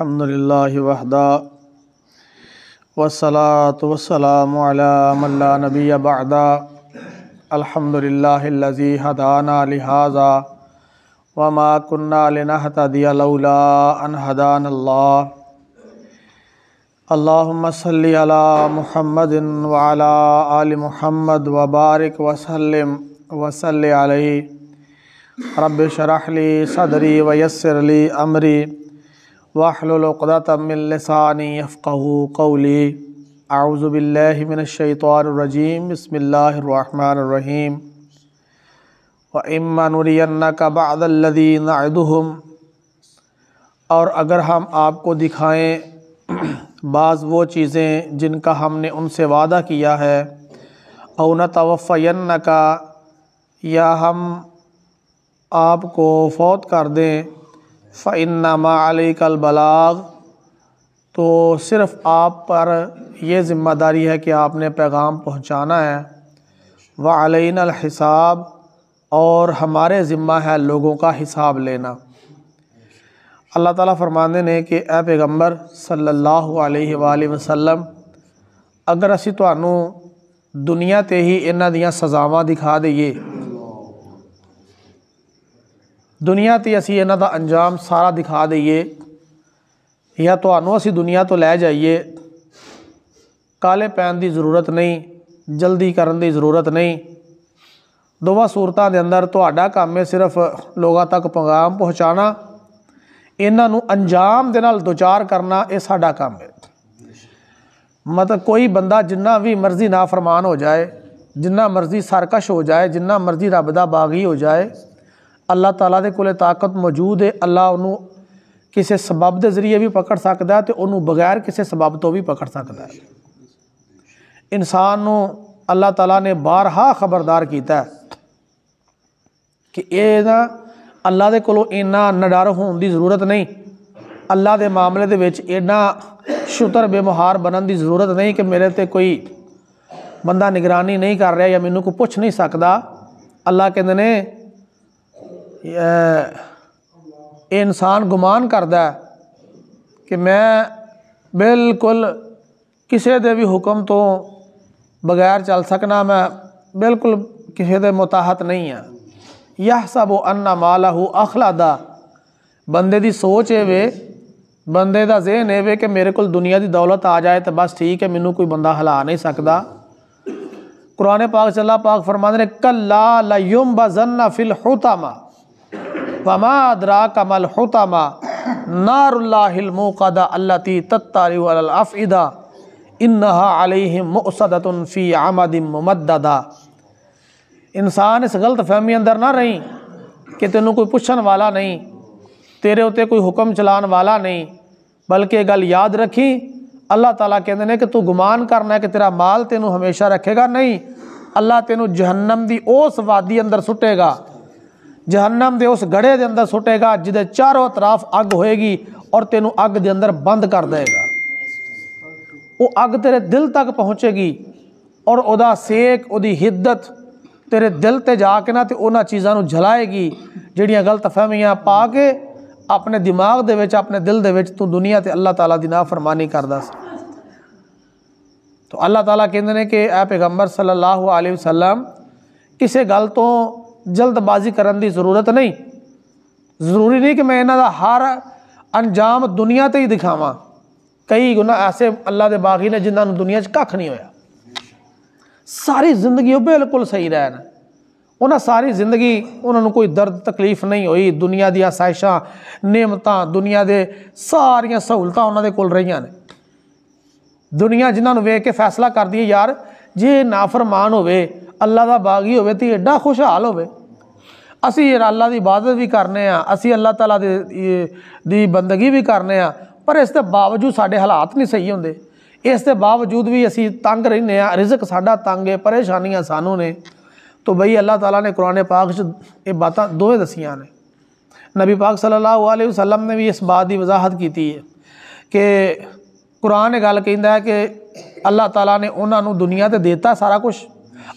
अल्हम्दुलिल्लाहि वहदा वसलात वसलाम मल्ला नबी बादा अल्हम्दुलिल्लाहिल्लज़ी हदाना लिहाजा वमा कुन्ना लिनहतदिया लौला अन हदान अल्लाह अल्लाहुम्मा सल्लि अला मुहम्मदिन व अला محمد मुहम्मद व बारिक वसल्लिम वसल्लि अलैहि रब्बि शरह ली सदरी व यस्सिर अमरी वाहलतमिलसानीफ़क़ली आउज़बिल्लिमिनशैतरजीम बसमीम वमनरियन्ना का बादल्लिन और अगर हम आपको दिखाएँ बाज़ वो चीज़ें जिनका हमने उनसे वादा किया है अवन तवफ़यन का या हम आपको फौत कर दें कल बलाग तो सिर्फ़ आप पर यह ज़िम्मेदारी है कि आपने पैगाम पहुँचाना है वालीन हिसाब और हमारे ज़िम्मा है लोगों का हिसाब लेना अल्लाह ताला फरमाने ने कि ए पैगम्बर सल्ला वसलम अगर असी ਤੁਹਾਨੂੰ दुनिया ਤੇ ही इन्ह दजाव दिखा ਦਿਖਾ ਦੁਨੀਆ ਤੇ ਅਸੀਂ ਇਹਨਾਂ ਦਾ ਅੰਜਾਮ ਸਾਰਾ ਦਿਖਾ ਦਈਏ ਜਾਂ ਤੁਹਾਨੂੰ ਅਸੀਂ ਦੁਨੀਆ ਤੋਂ ਲੈ ਜਾਈਏ ਕਾਲੇ ਪੈਣ ਦੀ ਜ਼ਰੂਰਤ ਨਹੀਂ ਜਲਦੀ ਕਰਨ ਦੀ ਜ਼ਰੂਰਤ ਨਹੀਂ ਦੋਵਾਂ ਸੂਰਤਾਂ ਦੇ ਅੰਦਰ ਤੁਹਾਡਾ ਕੰਮ ਹੈ ਸਿਰਫ ਲੋਕਾਂ ਤੱਕ ਪੈਗਾਮ ਪਹੁੰਚਾਣਾ ਇਹਨਾਂ ਨੂੰ ਅੰਜਾਮ ਦੇ ਨਾਲ ਦੁਚਾਰ ਕਰਨਾ ਇਹ ਸਾਡਾ ਕੰਮ ਹੈ ਮਤਲਬ ਕੋਈ ਬੰਦਾ ਜਿੰਨਾ ਵੀ ਮਰਜ਼ੀ ਨਾਫਰਮਾਨ ਹੋ ਜਾਏ ਜਿੰਨਾ ਮਰਜ਼ੀ ਸਰਕਸ਼ ਹੋ ਜਾਏ ਜਿੰਨਾ ਮਰਜ਼ੀ ਰੱਬ ਦਾ ਬਾਗੀ ਹੋ ਜਾਏ अल्लाह तला के कोल ताकत मौजूद है अल्लाह उन्होंने किसी सबब के जरिए भी पकड़ सकता तो उन्होंने बगैर किसी सबब तो भी पकड़ सकता है इंसान अल्लाह तला ने बारहा खबरदार किया कि अल्लाह के कोलो इन्ना नडर होने की जरूरत नहीं अल्लाह के मामले के इन्ना शुतर बेमुहार बनने की जरूरत नहीं कि मेरे ते कोई बंदा निगरानी नहीं कर रहा या मैनू को पुछ नहीं सकता अल्लाह कहते हैं इंसान गुमान करता कि मैं बिल्कुल किसी के भी हुक्म तो बगैर चल सकना मैं बिल्कुल किसी के मुताहत नहीं है यह सब वो अन्ना माला हो अखलादा बंदे की सोच ए वे बंदे का जहन ए वे कि मेरे को दुनिया की दौलत आ जाए तो बस ठीक है मैनू कोई बंदा हिला नहीं सकता कुरने पाक चला पाक फरमान ने कला ला युम बजन्ना फिल होता माँ वमादरा कमल हतमा नारुल्लाहिलमोकदा अल्लती तत्तारीफ़िदा इन्हा आमदिम आमदमदा इंसान इस गलत फहमी अंदर ना रही कि तेनों कोई पुछन वाला नहीं तेरे उत्ते कोई हुक्म चलान वाला नहीं बल्कि गल याद रखी अल्लाह ताला कहते हैं कि तू गुमान करना है कि तेरा माल तेनों हमेशा रखेगा नहीं अल्लाह तेनों जहन्नम की उस वादी अंदर सुटेगा ਜਹੰਨਮ ਦੇ ਉਸ ਗੜੇ ਦੇ ਅੰਦਰ ਸੁੱਟੇਗਾ ਜਿਹਦੇ ਚਾਰੋਂ ਤਰਫ ਅੱਗ ਹੋਏਗੀ ਔਰ ਤੈਨੂੰ ਅੱਗ ਦੇ ਅੰਦਰ ਬੰਦ ਕਰ ਦੇਗਾ ਉਹ ਅੱਗ ਤੇਰੇ ਦਿਲ ਤੱਕ ਪਹੁੰਚੇਗੀ ਔਰ ਉਹਦਾ ਸੇਕ ਉਹਦੀ ਹਿੱਦਤ ਤੇਰੇ ਦਿਲ ਤੇ ਜਾ ਕੇ ਨਾ ਤੇ ਉਹਨਾਂ ਚੀਜ਼ਾਂ ਨੂੰ ਜਲਾਏਗੀ ਜਿਹੜੀਆਂ ਗਲਤ ਫਹਿਮੀਆਂ ਪਾ ਕੇ ਆਪਣੇ ਦਿਮਾਗ ਦੇ ਵਿੱਚ ਆਪਣੇ ਦਿਲ ਦੇ ਵਿੱਚ ਤੂੰ ਦੁਨੀਆ ਤੇ ਅੱਲਾਹ ਤਾਲਾ ਦੀ ਨਾਫਰਮਾਨੀ ਕਰਦਾ ਸੀ ਤੋ ਅੱਲਾਹ ਤਾਲਾ ਕਹਿੰਦੇ ਨੇ ਕਿ ਐ ਪੈਗੰਬਰ ਸੱਲੱਲਾਹੁ ਅਲੈਹਿ ਵਸੱਲਮ ਕਿਸੇ ਗੱਲ ਤੋਂ ਜਲਦਬਾਜ਼ੀ ਕਰਨ ਦੀ ਜ਼ਰੂਰਤ ਨਹੀਂ ਜ਼ਰੂਰੀ ਨਹੀਂ ਕਿ ਮੈਂ ਇਹਨਾਂ ਦਾ ਹਰ ਅੰਜਾਮ ਦੁਨੀਆ ਤੇ ਹੀ ਦਿਖਾਵਾਂ ਕਈ ਗੁਨਾਹ ਐਸੇ ਅੱਲਾ ਦੇ ਬਾਗੀ ਨੇ ਜਿਨ੍ਹਾਂ ਨੂੰ ਦੁਨੀਆ 'ਚ ਕੱਖ ਨਹੀਂ ਹੋਇਆ ਸਾਰੀ ਜ਼ਿੰਦਗੀ ਉਹ ਬਿਲਕੁਲ ਸਹੀ ਰਹਿਣ ਉਹਨਾਂ ਸਾਰੀ ਜ਼ਿੰਦਗੀ ਉਹਨਾਂ ਨੂੰ ਕੋਈ ਦਰਦ ਤਕਲੀਫ ਨਹੀਂ ਹੋਈ ਦੁਨੀਆ ਦੀਆਂ ਸਾਇਸ਼ਾਂ ਨਿਯਮਤਾਂ ਦੁਨੀਆ ਦੇ ਸਾਰੀਆਂ ਸਹੂਲਤਾਂ ਉਹਨਾਂ ਦੇ ਕੋਲ ਰਹੀਆਂ ਨੇ ਦੁਨੀਆ ਜਿਨ੍ਹਾਂ ਨੂੰ ਵੇਖ ਕੇ ਫੈਸਲਾ ਕਰਦੀ ਹੈ ਯਾਰ ਜੇ ਨਾਫਰਮਾਨ ਹੋਵੇ ਅੱਲਾ ਦਾ ਬਾਗੀ ਹੋਵੇ ਤੇ ਐਡਾ ਖੁਸ਼ਹਾਲ ਹੋਵੇ ਅਸੀਂ ਯਾਰ ਅੱਲਾ ਦੀ ਇਬਾਦਤ ਵੀ ਕਰਨੇ ਆ ਅਸੀਂ ਅੱਲਾ ਤਾਲਾ ਦੇ ਦੀ ਬੰਦਗੀ ਵੀ ਕਰਨੇ ਆ ਪਰ ਇਸ ਦੇ ਬਾਵਜੂਦ ਸਾਡੇ ਹਾਲਾਤ ਨਹੀਂ ਸਹੀ ਹੁੰਦੇ ਇਸ ਦੇ ਬਾਵਜੂਦ ਵੀ ਅਸੀਂ ਤੰਗ ਰਹਿੰਦੇ ਆ ਰਿਜ਼ਕ ਸਾਡਾ ਤੰਗ ਹੈ ਪਰੇਸ਼ਾਨੀਆਂ ਸਾਨੂੰ ਨੇ तो भाई अल्लाह ताला ने कुरान पाक ये बात दोवें दसिया ने नबी पाक सल्लल्लाहु अलैहि वसल्लम ने भी इस बात की वजाहत की है कि कुरान गल कहता है कि अल्लाह ताला ने उन्होंने दुनिया तो देता सारा कुछ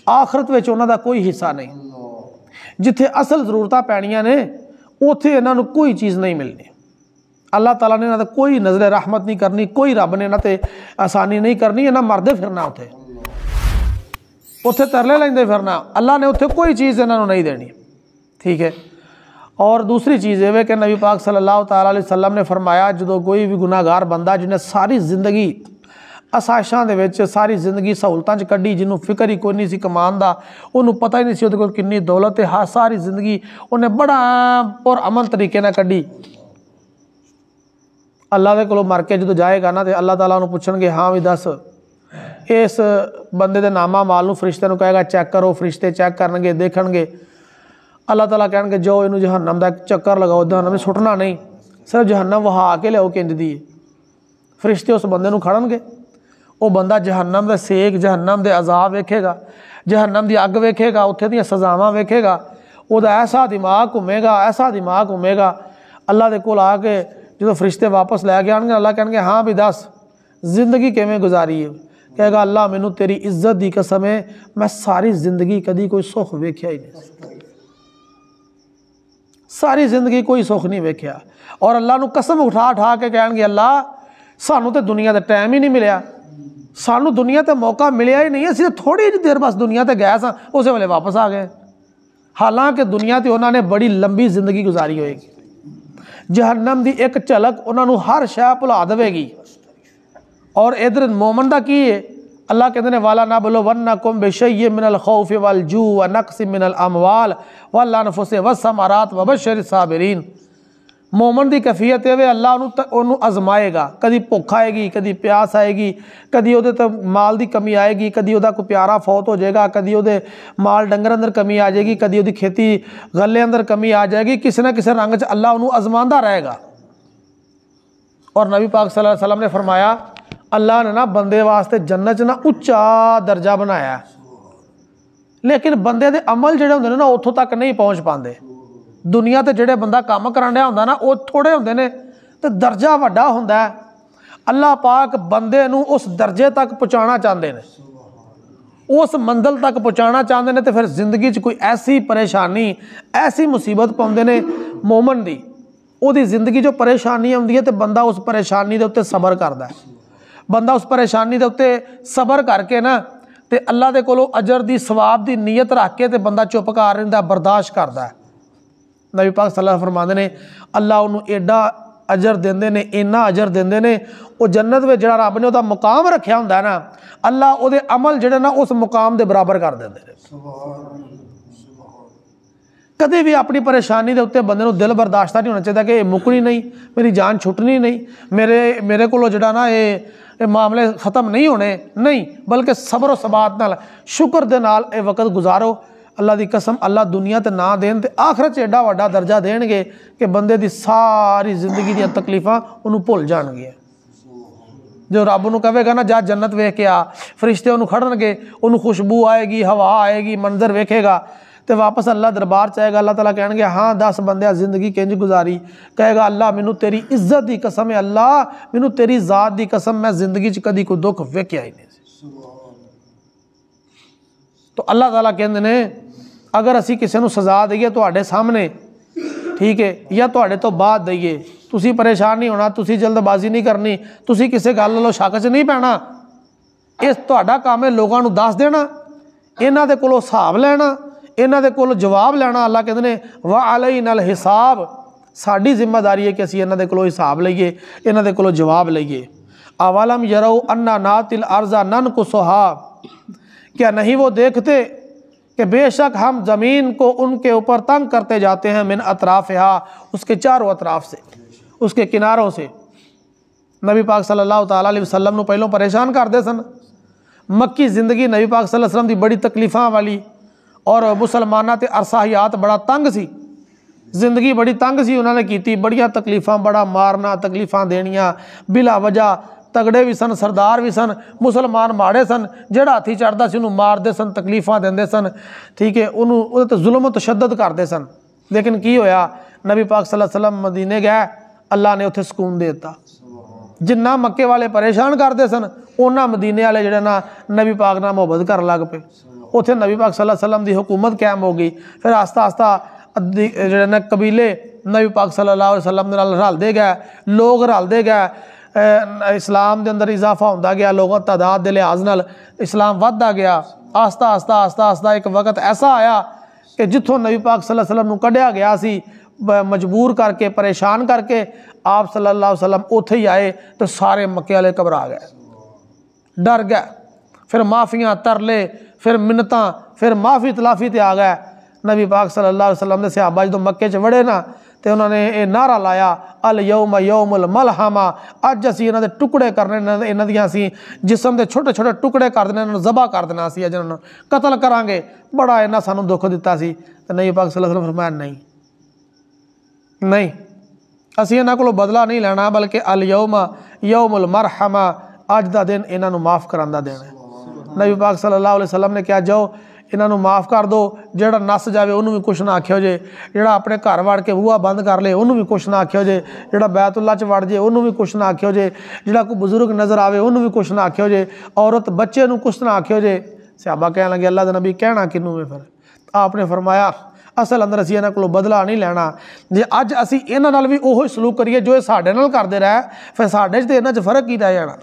आखरत में उन्होंने कोई हिस्सा नहीं जिथे असल जरूरत पैनिया ने उत्थे इन्हों कोई चीज़ नहीं मिलनी अल्लाह तला ने इन्हों कोई नज़र रहमत नहीं करनी कोई रब ने इन्हें आसानी नहीं करनी इन्हें मरते फिरना उत्थे उत्थे तरले लेंदे फिरना अल्लाह ने उत्थे कोई चीज़ इन्हों नहीं देनी ठीक है और दूसरी चीज़ ये कि नबी पाक सल्लाह तला वसलम ने फरमाया जो कोई भी गुनाहगार बंदा जिन्हें सारी जिंदगी ਅਸਾਇਸ਼ਾਂ ਦੇ ਵਿੱਚ ਸਾਰੀ ਜ਼ਿੰਦਗੀ ਸਹੂਲਤਾਂ 'ਚ ਕੱਢੀ ਜਿਹਨੂੰ ਫਿਕਰ ਹੀ ਕੋਈ ਨਹੀਂ ਸੀ ਕਮਾਨ ਦਾ ਉਹਨੂੰ ਪਤਾ ਹੀ ਨਹੀਂ ਸੀ ਉਹਦੇ ਕੋਲ ਕਿੰਨੀ ਦੌਲਤ ਹੈ ਸਾਰੀ ਜ਼ਿੰਦਗੀ ਉਹਨੇ ਬੜਾ ਪਰ ਅਮਨ ਤਰੀਕੇ ਨਾਲ ਕੱਢੀ ਅੱਲਾ ਦੇ ਕੋਲੋਂ ਮਰ ਕੇ ਜਦੋਂ ਜਾਏਗਾ ਨਾ ਤੇ ਅੱਲਾ ਤਾਲਾ ਉਹਨੂੰ ਪੁੱਛਣਗੇ ਹਾਂ ਵੀ ਦੱਸ ਇਸ ਬੰਦੇ ਦੇ ਨਾਮਾ ਮਾਲ ਨੂੰ ਫਰਿਸ਼ਤੇ ਨੂੰ ਕਹੇਗਾ ਚੈੱਕ ਕਰੋ ਫਰਿਸ਼ਤੇ ਚੈੱਕ ਕਰਨਗੇ ਦੇਖਣਗੇ ਅੱਲਾ ਤਾਲਾ ਕਹਿਣਗੇ ਜੋ ਇਹਨੂੰ ਜਹਨਮ ਦਾ ਚੱਕਰ ਲਗਾਓ ਉਹਦਾ ਵਿੱਚ ਸੁਟਣਾ ਨਹੀਂ ਸਿਰਫ ਜਹਨਮ ਵਹਾ ਕੇ ਲਿਆਓ ਕਿੰਜ ਦੀ ਫਰਿਸ਼ਤੇ ਉਸ ਬੰਦੇ ਨੂੰ ਖੜਨਗੇ वह बंदा जहनम के सेक जहनम के अजाब वेखेगा जहनम की अग वेखेगा उत्थे दजावं वेखेगा वह ऐसा दिमाग घूमेगा ऐसा दिमाग घूमेगा अल्लाह के कोल आ के जो फरिश्ते वापस लैके आने अल्लाह कह हाँ भी दस जिंदगी किमें गुजारी है कहेगा अल्लाह मैनू तेरी इज्जत की कसम है मैं सारी जिंदगी कभी कोई सुख वेख्या ही नहीं सारी जिंदगी कोई सुख नहीं वेख्या और अल्लाह कसम उठा उठा के कह अल्लाह सानू तो दुनिया का टाइम ही नहीं मिलया सानू दुनिया से मौका मिलया ही नहीं है थोड़ी जी देर बस दुनिया से गए सा वे वापस आ गए हालांकि दुनिया से उन्होंने बड़ी लंबी जिंदगी गुजारी होगी जहनम की एक झलक उन्होंने हर शह भुला देगी और इधर मोमन का की है अल्लाह कहते हैं वाला ना बोलो वन ना कुम बेशय मिनल खौफ वाल जू व नक्स मिनल अमवाल वाल नफुस व समारात व साबरीन ਮੂਮਨ ਦੀ ਕਫੀਅਤ ਇਹ ਵੇ ਅੱਲਾ ਉਹਨੂੰ ਉਹਨੂੰ ਅਜ਼ਮਾਏਗਾ ਕਦੀ ਭੁੱਖ ਆਏਗੀ ਕਦੀ ਪਿਆਸ ਆਏਗੀ ਕਦੀ ਉਹਦੇ ਤੇ ਮਾਲ ਦੀ ਕਮੀ ਆਏਗੀ ਕਦੀ ਉਹਦਾ ਕੋ ਪਿਆਰਾ ਫੌਤ ਹੋ ਜਾਏਗਾ ਕਦੀ ਉਹਦੇ ਮਾਲ ਡੰਗਰ ਅੰਦਰ ਕਮੀ ਆ ਜਾਏਗੀ ਕਦੀ ਉਹਦੀ ਖੇਤੀ ਗੱਲੇ ਅੰਦਰ ਕਮੀ ਆ ਜਾਏਗੀ ਕਿਸੇ ਨਾ ਕਿਸੇ ਰੰਗ 'ਚ ਅੱਲਾ ਉਹਨੂੰ ਅਜ਼ਮਾਉਂਦਾ ਰਹੇਗਾ ਔਰ ਨਬੀ ਪਾਕ ਸੱਲੱਲਾਹੁ ਅਲੈਹਿ ਵਸੱਲਮ ਨੇ ਫਰਮਾਇਆ ਅੱਲਾ ਨੇ ਨਾ ਬੰਦੇ ਵਾਸਤੇ ਜੰਨਤ 'ਚ ਨਾ ਉੱਚਾ ਦਰਜਾ ਬਣਾਇਆ ਲੇਕਿਨ ਬੰਦੇ ਦੇ ਅਮਲ ਜਿਹੜੇ ਹੁੰਦੇ ਨੇ ਨਾ ਉੱਥੋਂ ਤੱਕ ਨਹੀਂ ਪਹੁੰਚ ਪਾਉਂਦੇ ਦੁਨੀਆ ਤੇ ਜਿਹੜੇ ਬੰਦਾ ਕੰਮ ਕਰਨ ਡਿਆ ਹੁੰਦਾ ਨਾ ਉਹ ਥੋੜੇ ਹੁੰਦੇ ਨੇ ਤੇ ਦਰਜਾ ਵੱਡਾ ਹੁੰਦਾ ਹੈ ਅੱਲਾਹ ਪਾਕ ਬੰਦੇ ਨੂੰ ਉਸ ਦਰਜੇ ਤੱਕ ਪਹੁੰਚਾਉਣਾ ਚਾਹੁੰਦੇ ਨੇ ਉਸ ਮੰਜ਼ਲ ਤੱਕ ਪਹੁੰਚਾਉਣਾ ਚਾਹੁੰਦੇ ਨੇ ਤੇ ਫਿਰ ਜ਼ਿੰਦਗੀ 'ਚ ਕੋਈ ਐਸੀ ਪਰੇਸ਼ਾਨੀ ਐਸੀ ਮੁਸੀਬਤ ਪਾਉਂਦੇ ਨੇ ਮੂਮਨ ਦੀ ਉਹਦੀ ਜ਼ਿੰਦਗੀ 'ਚੋਂ ਪਰੇਸ਼ਾਨੀ ਆਉਂਦੀ ਹੈ ਤੇ ਬੰਦਾ ਉਸ ਪਰੇਸ਼ਾਨੀ ਦੇ ਉੱਤੇ ਸਬਰ ਕਰਦਾ ਬੰਦਾ ਉਸ ਪਰੇਸ਼ਾਨੀ ਦੇ ਉੱਤੇ ਸਬਰ ਕਰਕੇ ਨਾ ਤੇ ਅੱਲਾ ਦੇ ਕੋਲੋਂ ਅਜਰ ਦੀ ਸਵਾਬ ਦੀ ਨੀਅਤ ਰੱਖ ਕੇ ਤੇ ਬੰਦਾ ਚੁੱਪ ਕਰ ਰਹਿੰਦਾ ਬਰਦਾਸ਼ਤ ਕਰਦਾ ਨਬੀ ਪਾਕ ਸੱਲੱਲਾਹੁ ਫਰਮਾਉਂਦੇ ਨੇ ਅੱਲਾ ਉਹਨੂੰ ਐਡਾ ਅਜਰ ਦਿੰਦੇ ਨੇ ਇੰਨਾ ਅਜਰ ਦਿੰਦੇ ਨੇ ਉਹ ਜੰਨਤ ਵਿੱਚ ਜਿਹੜਾ ਰੱਬ ਨੇ ਉਹਦਾ ਮੁਕਾਮ ਰੱਖਿਆ ਹੁੰਦਾ ਨਾ ਅੱਲਾ ਉਹਦੇ ਅਮਲ ਜਿਹੜੇ ਨਾ ਉਸ ਮੁਕਾਮ ਦੇ ਬਰਾਬਰ ਕਰ ਦਿੰਦੇ ਨੇ ਕਦੇ ਵੀ ਆਪਣੀ ਪਰੇਸ਼ਾਨੀ ਦੇ ਉੱਤੇ ਬੰਦੇ ਨੂੰ ਦਿਲ ਬਰਦਾਸ਼ਤਾ ਨਹੀਂ ਹੋਣਾ ਚਾਹੀਦਾ ਕਿ ਇਹ ਮੁਕਣੀ ਨਹੀਂ ਮੇਰੀ ਜਾਨ ਛੁੱਟਣੀ ਨਹੀਂ ਮੇਰੇ ਮੇਰੇ ਕੋਲੋਂ ਜਿਹੜਾ ਨਾ ਇਹ ਇਹ ਮਾਮਲੇ ਖਤਮ ਨਹੀਂ ਹੋਣੇ ਨਹੀਂ ਬਲਕਿ ਸਬਰ ਸਬਾਤ ਨਾਲ ਸ਼ੁਕਰ ਦੇ ਨਾਲ ਇਹ ਵਕਤ ਗੁਜ਼ਾਰੋ अल्लाह की कसम अल्लाह दुनिया तो ना देन तो आखिर च एडा ਵੱਡਾ दर्जा ਦੇਣਗੇ कि बंदे की सारी जिंदगी दकलीफा उन्होंने भुल जाएगी जो रब न कहेगा ना जा जन्नत वेख के आ फरिश्ते उन्होंने खड़नगे उन्होंने खुशबू आएगी हवा आएगी मंजर वेखेगा तो वापस अल्लाह दरबार चाहेगा अल्लाह तला कह हाँ दस बंद जिंदगी किंज गुजारी कहेगा अल्लाह मैनू तेरी इज्जत की कसम है अल्लाह मैनू तेरी जात की कसम मैं जिंदगी कभी कोई दुख वेख्या ही नहीं तो अल्लाह तला कहें ਅਗਰ ਅਸੀਂ ਕਿਸੇ ਨੂੰ ਸਜ਼ਾ ਦਈਏ ਤੁਹਾਡੇ ਸਾਹਮਣੇ ਠੀਕ ਹੈ ਜਾਂ ਤੁਹਾਡੇ ਤੋਂ ਬਾਅਦ ਦਈਏ ਤੁਸੀਂ ਪਰੇਸ਼ਾਨ ਨਹੀਂ ਹੋਣਾ ਤੁਸੀਂ ਜਲਦਬਾਜ਼ੀ ਨਹੀਂ ਕਰਨੀ ਤੁਸੀਂ ਕਿਸੇ ਗੱਲ ਨਾਲੋਂ ਸ਼ੱਕ 'ਚ ਨਹੀਂ ਪੈਣਾ ਇਸ ਤੁਹਾਡਾ ਕੰਮ ਹੈ ਲੋਕਾਂ ਨੂੰ ਦੱਸ ਦੇਣਾ ਇਹਨਾਂ ਦੇ ਕੋਲੋਂ ਹਿਸਾਬ ਲੈਣਾ ਇਹਨਾਂ ਦੇ ਕੋਲ ਜਵਾਬ ਲੈਣਾ ਅੱਲਾ ਕਹਿੰਦੇ ਨੇ ਵਾ ਅਲੈਨਲ ਹਿਸਾਬ ਸਾਡੀ ਜ਼ਿੰਮੇਵਾਰੀ ਹੈ ਕਿ ਅਸੀਂ ਇਹਨਾਂ ਦੇ ਕੋਲੋਂ ਹਿਸਾਬ ਲਈਏ ਇਹਨਾਂ ਦੇ ਕੋਲੋਂ ਜਵਾਬ ਲਈਏ ਆਵਲਮ ਯਰਉ ਅੰਨਾ ਨਾਤਿਲ ਅਰਜ਼ਾ ਨਨ ਕੁਸਹਾ ਕਿਆ ਨਹੀਂ ਉਹ ਦੇਖਤੇ कि बेशक हम ज़मीन को उनके ऊपर तंग करते जाते हैं मिन अतराफ उसके चारों अतराफ से उसके किनारों से नबी पाक सल्लल्लाहु अलैहि वसल्लम ने पहलों परेशान कर दे सन मक्की जिंदगी नबी पाक सल्लल्लाहु अलैहि वसल्लम की बड़ी तकलीफ़ा वाली और मुसलमाना तो अरसाहियात बड़ा तंग सी जिंदगी बड़ी तंग सी उन्होंने की बड़िया तकलीफ़ा बड़ा मारना तकलीफ़ा देनिया बिला वजह ਤਗੜੇ ਵੀ ਸਨ ਸਰਦਾਰ ਵੀ ਸਨ ਮੁਸਲਮਾਨ ਮਾੜੇ ਸਨ ਜਿਹੜਾ ਹਾਥੀ ਚੜਦਾ ਸੀ ਉਹਨੂੰ ਮਾਰਦੇ ਸਨ ਤਕਲੀਫਾਂ ਦਿੰਦੇ ਸਨ ਠੀਕ ਹੈ ਉਹਨੂੰ ਉਹਦੇ ਤੇ ਜ਼ੁਲਮ ਤਸ਼ੱਦਦ ਕਰਦੇ ਸਨ ਲੇਕਿਨ ਕੀ ਹੋਇਆ ਨਬੀ ਪਾਕ ਸੱਲੱਲਾਹੁ ਅਲੈਹਿ ਵਸੱਲਮ ਮਦੀਨੇ ਗਏ ਅੱਲਾ ਨੇ ਉੱਥੇ ਸਕੂਨ ਦੇ ਦਿੱਤਾ ਜਿੰਨਾ ਮੱਕੇ ਵਾਲੇ ਪਰੇਸ਼ਾਨ ਕਰਦੇ ਸਨ ਉਹਨਾਂ ਮਦੀਨੇ ਵਾਲੇ ਜਿਹੜੇ ਨਾ ਨਬੀ ਪਾਕ ਨਾਲ ਮੁਹੱਬਤ ਕਰਨ ਲੱਗ ਪਏ ਉੱਥੇ ਨਬੀ ਪਾਕ ਸੱਲੱਲਾਹੁ ਅਲੈਹਿ ਵਸੱਲਮ ਦੀ ਹਕੂਮਤ ਕਾਇਮ ਹੋ ਗਈ ਫਿਰ ਆਸਤਾ ਆਸਤਾ ਜਿਹੜੇ ਨਾ ਕਬੀਲੇ ਨਬੀ ਪਾਕ ਸੱਲੱਲਾਹੁ ਅਲੈਹਿ ਵਸੱਲਮ ਦੇ ਨਾਲ ਰਲਦੇ ਗਏ ਲੋਕ ਰਲਦੇ ਗਏ इस्लाम के अंदर इजाफा होंगे गया लोगों तादाद के लिहाज न इस्लाम वादा गया आस्ता आस्ता आस्ता आस्ता एक वक्त ऐसा आया कि जितों नबी पाक सल वसलम क्या गया सी मजबूर करके परेशान करके आप सल्ला वसलम उत आए तो सारे मके वाले घबरा गए डर गए फिर माफिया तरले फिर मिन्नत फिर माफ़ी तलाफी त आ गए नबी पाक सल अला वसलम ने सहाबा जो मके च वड़े ना ਤੇ ਉਹਨਾਂ ਨੇ ਇਹ ਨਾਰਾ ਲਾਇਆ ਅਲ ਯੌਮ ਯੌਮੁਲ ਮਲਹਮਾ ਅੱਜ ਅਸੀਂ ਇਹਨਾਂ ਦੇ ਟੁਕੜੇ ਕਰਨੇ ਇਹਨਾਂ ਦੀਆਂ ਅਸੀਂ ਜਿਸਮ ਦੇ ਛੋਟੇ ਛੋਟੇ ਟੁਕੜੇ ਕਰ ਦੇਣੇ ਇਹਨਾਂ ਨੂੰ ਜ਼ਬਾ ਕਰ ਦੇਣਾ ਸੀ ਅੱਜ ਇਹਨਾਂ ਨੂੰ ਕਤਲ ਕਰਾਂਗੇ ਬੜਾ ਇਹਨਾਂ ਸਾਨੂੰ ਦੁੱਖ ਦਿੱਤਾ ਸੀ ਤੇ ਨਹੀਂ ਪਾਕ ਸੱਲੱਲਾਹੁ ਅਲੈहि ਵਸੱਲਮ ਫਰਮਾਇਆ ਨਹੀਂ ਨਹੀਂ ਅਸੀਂ ਇਹਨਾਂ ਕੋਲੋਂ ਬਦਲਾ ਨਹੀਂ ਲੈਣਾ ਬਲਕਿ ਅਲ ਯੌਮ ਯੌਮੁਲ ਮਰਹਮਾ ਅੱਜ ਦਾ ਦਿਨ ਇਹਨਾਂ ਨੂੰ ਮਾਫ ਕਰਾਂਦਾ ਦੇਣਾ ਨਬੀ ਪਾਕ ਸੱਲੱਲਾਹੁ ਅਲੈहि ਵਸੱਲਮ ਨੇ ਕਿਹਾ ਜਾਓ ਇਹਨਾਂ ਨੂੰ ਮਾਫ ਕਰ ਦਿਓ ਜਿਹੜਾ ਨਸ ਜਾਵੇ ਉਹਨੂੰ ਵੀ ਕੁਛ ਨਾ ਆਖਿਓ ਜੇ ਜਿਹੜਾ ਆਪਣੇ ਘਰ ਵੜ ਕੇ ਬੂਹਾ ਬੰਦ ਕਰ ਲੇ ਉਹਨੂੰ ਵੀ ਕੁਛ ਨਾ ਆਖਿਓ ਜੇ ਜਿਹੜਾ ਬੈਤੁੱਲਾ ਚ ਵੜ ਜੇ ਉਹਨੂੰ ਵੀ ਕੁਛ ਨਾ ਆਖਿਓ ਜੇ ਜਿਹੜਾ ਕੋਈ ਬਜ਼ੁਰਗ ਨਜ਼ਰ ਆਵੇ ਉਹਨੂੰ ਵੀ ਕੁਛ ਨਾ ਆਖਿਓ ਜੇ ਔਰਤ ਬੱਚੇ ਨੂੰ ਕੁਛ ਨਾ ਆਖਿਓ ਜੇ ਸਹਾਬਾ ਕਹਿਣ ਲੱਗੇ ਅੱਲਾ ਦੇ ਨਬੀ ਕਹਿਣਾ ਕਿਨੂੰ ਵੇ ਫਿਰ ਆਪਨੇ ਫਰਮਾਇਆ ਅਸਲ ਅੰਦਰ ਅਸੀਂ ਇਹਨਾਂ ਕੋਲੋਂ ਬਦਲਾ ਨਹੀਂ ਲੈਣਾ ਜੇ ਅੱਜ ਅਸੀਂ ਇਹਨਾਂ ਨਾਲ ਵੀ ਉਹੋ ਸਲੂਕ ਕਰੀਏ ਜੋ ਇਹ ਸਾਡੇ ਨਾਲ ਕਰਦੇ ਰਹਿ ਫਿਰ ਸਾਡੇ 'ਚ ਤੇ ਇਹਨਾਂ 'ਚ ਫਰਕ ਕੀ ਰਹਿ ਜਾਣਾ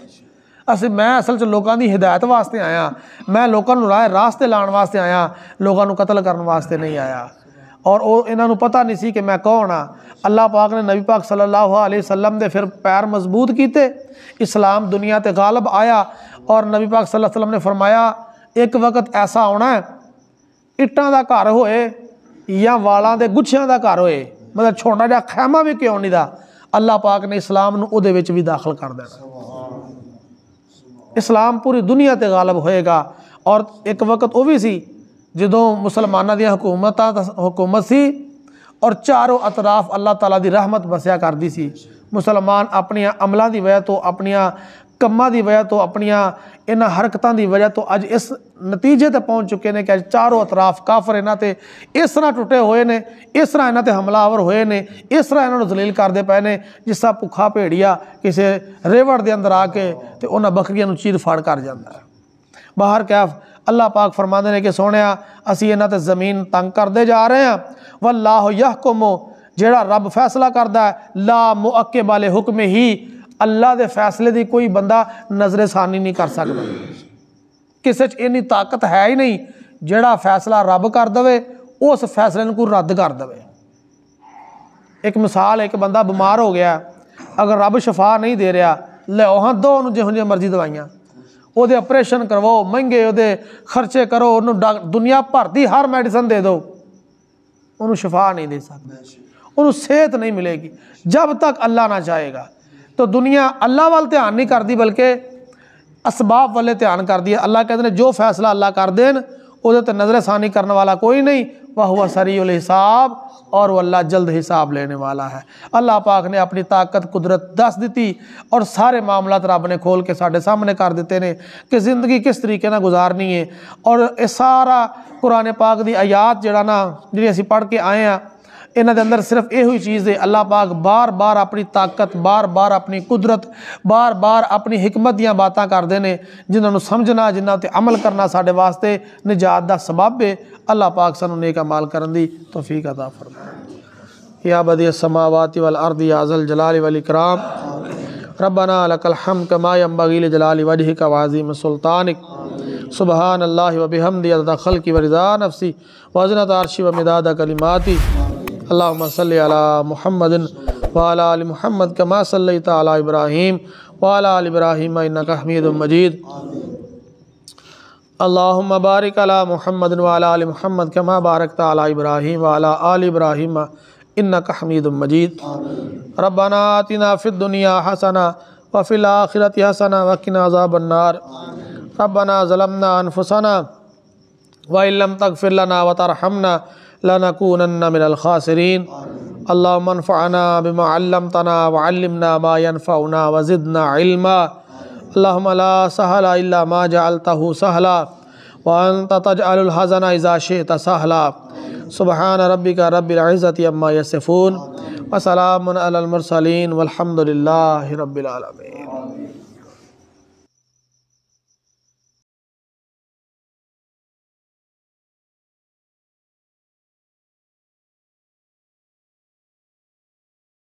ਅਸੀਂ मैं ਅਸਲ 'ਚ ਲੋਕਾਂ ਦੀ ਹਦਾਇਤ ਵਾਸਤੇ ਆਇਆ ਮੈਂ ਲੋਕਾਂ ਨੂੰ ਰਾਹ ਰਾਸਤੇ ਲਾਉਣ ਵਾਸਤੇ ਆਇਆ ਲੋਕਾਂ ਨੂੰ ਕਤਲ ਕਰਨ ਵਾਸਤੇ ਨਹੀਂ और इन्हों पता नहीं कि मैं कौन हाँ अल्लाह पाक ने नबी पाक सल्लल्लाहु अलैहि वसल्लम ने फिर पैर मजबूत किते इस्लाम दुनिया ते गालब आया और नबी पाक सल्लल्लाहु अलैहि ने फरमाया एक वक्त ऐसा आना इटा का घर होए या वाला के गुच्छा का घर होए मतलब छोटा जहा खैमा भी क्यों नहीं था अल्लाह पाक ने इस्लाम भी दाखिल कर देना इस्लाम पूरी दुनिया से गालब होएगा और एक वक्त वह भी सी जो मुसलमान दकूमत हुकूमत सी और चारों अतराफ अल्लाह तला की रहमत बसया करती मुसलमान अपन अमलों की वजह तो अपन ਕੰਮਾਂ ਦੀ ਵਜ੍ਹਾ ਤੋਂ ਆਪਣੀਆਂ ਇਹਨਾਂ ਹਰਕਤਾਂ ਦੀ ਵਜ੍ਹਾ ਤੋਂ ਅੱਜ ਇਸ ਨਤੀਜੇ ਤੇ ਪਹੁੰਚ ਚੁੱਕੇ ਨੇ ਕਿ ਅੱਜ ਚਾਰੋਂ ਅਤਰਾਫ ਕਾਫਰ ਇਹਨਾਂ ਤੇ ਇਸ ਤਰ੍ਹਾਂ ਟੁੱਟੇ ਹੋਏ ਨੇ ਇਸ ਤਰ੍ਹਾਂ ਇਹਨਾਂ ਤੇ ਹਮਲਾਵਰ ਹੋਏ ਨੇ ਇਸ ਤਰ੍ਹਾਂ ਇਹਨਾਂ ਨੂੰ ਜ਼ਲੀਲ ਕਰਦੇ ਪਏ ਨੇ ਜਿਸ ਤਰ੍ਹਾਂ ਭੁੱਖਾ ਭੇੜੀਆ ਕਿਸੇ ਰੇਵੜ ਦੇ ਅੰਦਰ ਆ ਕੇ ਤੇ ਉਹਨਾਂ ਬੱਕਰੀਆਂ ਨੂੰ ਚੀਰ ਫਾੜ ਕਰ ਜਾਂਦਾ ਹੈ ਬਾਹਰ ਕਹਿਫ ਅੱਲਾਹ ਪਾਕ ਫਰਮਾਉਂਦੇ ਨੇ ਕਿ ਸੋਹਣਿਆ ਅਸੀਂ ਇਹਨਾਂ ਤੇ ਜ਼ਮੀਨ ਤੰਗ ਕਰਦੇ ਜਾ ਰਹੇ ਹਾਂ ਵੱਲਾਹੁ ਯਹਕੁਮ ਜਿਹੜਾ ਰੱਬ ਫੈਸਲਾ ਕਰਦਾ ਹੈ ਲਾ ਮੁਅੱਕਿਬ ਵਾਲੇ ਹੁਕਮ ਹੀ ਅੱਲਾ ਦੇ ਫੈਸਲੇ ਦੀ ਕੋਈ ਬੰਦਾ ਨਜ਼ਰ ਸਾਨੀ ਨਹੀਂ ਕਰ ਸਕਦਾ ਕਿਸੇ 'ਚ ਇੰਨੀ ਤਾਕਤ ਹੈ ਹੀ ਨਹੀਂ ਜਿਹੜਾ ਫੈਸਲਾ ਰੱਬ ਕਰ ਦਵੇ ਉਸ ਫੈਸਲੇ ਨੂੰ ਕੋਈ ਰੱਦ ਕਰ ਦਵੇ ਇੱਕ ਮਿਸਾਲ ਇੱਕ ਬੰਦਾ ਬਿਮਾਰ ਹੋ ਗਿਆ ਅਗਰ ਰੱਬ ਸ਼ਿਫਾ ਨਹੀਂ ਦੇ ਰਿਹਾ ਲਿਓ ਹਾਂ ਦੋ ਉਹਨੂੰ ਜਿਹੋ ਜਿਹੀ ਮਰਜ਼ੀ ਦਵਾਈਆਂ ਉਹਦੇ ਆਪਰੇਸ਼ਨ ਕਰਵਾਓ ਮਹਿੰਗੇ ਉਹਦੇ ਖਰਚੇ ਕਰੋ ਉਹਨੂੰ ਦੁਨੀਆ ਭਰ ਦੀ ਹਰ ਮੈਡੀਸਨ ਦੇ ਦਿਓ ਉਹਨੂੰ ਸ਼ਿਫਾ ਨਹੀਂ ਦੇ ਸਕਦਾ ਉਹਨੂੰ ਸਿਹਤ ਨਹੀਂ ਮਿਲੇਗੀ ਜਦ ਤੱਕ ਅੱਲਾ ਨਾ ਚਾਹੇਗਾ तो दुनिया अल्लाह वाल ध्यान नहीं करती बल्कि ਅਸਬਾਬ वाले ध्यान ਕਰਦੀ ਹੈ ਅੱਲਾ कहते हैं जो फैसला अल्लाह कर देन ਉਹਦੇ ਤੇ ਨਜ਼ਰਸਾਨੀ करने वाला कोई नहीं वह हुआ सरील हिसाब और वह अल्लाह जल्द हिसाब लेने वाला है अल्लाह पाक ने अपनी ताकत कुदरत दस दी और सारे मामला रब ने खोल के साथ सामने कर दते ने कि जिंदगी किस तरीके ना गुजारनी है और यह सारा कुरान पाक की आयात जड़ा ना जी असं पढ़ के आए हैं इन्हें अंदर सिर्फ यो चीज़ है अल्लाह पाक बार बार अपनी ताकत बार बार अपनी कुदरत बार बार अपनी हिकमत दातं करते हैं जिन्होंने समझना जिन्हों अमल करना साढ़े वास्ते निजात का सबब है अल्लाह पाक सू नेक अमाल कर तोफीक अदा फरमा बदिया समावाती वाल अर्द आजल जलाल वाली कराम रबना अलकल हम कमाय अम्बगील जलाल वजह का वाजिम सुल्तानिक सुबहान अल्लाह वबिहम दिया खल की वरिदा नफसी वजनत आरशी वमिदाद कलिमाती अल्लाम सल महमद वाल महमद कमा सल तब्राहीम वाल इब्राहिम नकमीद मजीद अल्लाम बारिक अला महमद वाल महमद कमा बारक ताली इब्राहिम वाला आल इब्राहिम इन्नक हमीद मजीद रब्बना आतिना फिद दुनिया हसना वफिल आखिरत हसना वकिन अजाबन्नार रब्बना ज़लमना अनफुसना वम तगफिर लना वतरहमना लनकून अल्लाफ़ाना बिमा तना वालमना मायनफ़ाना इल्मा सहला इल्ला मा सहला सुबहान रबी का रबाज़त अम्मा यसफ़ून वसलामसलिन वलहमदिल्ला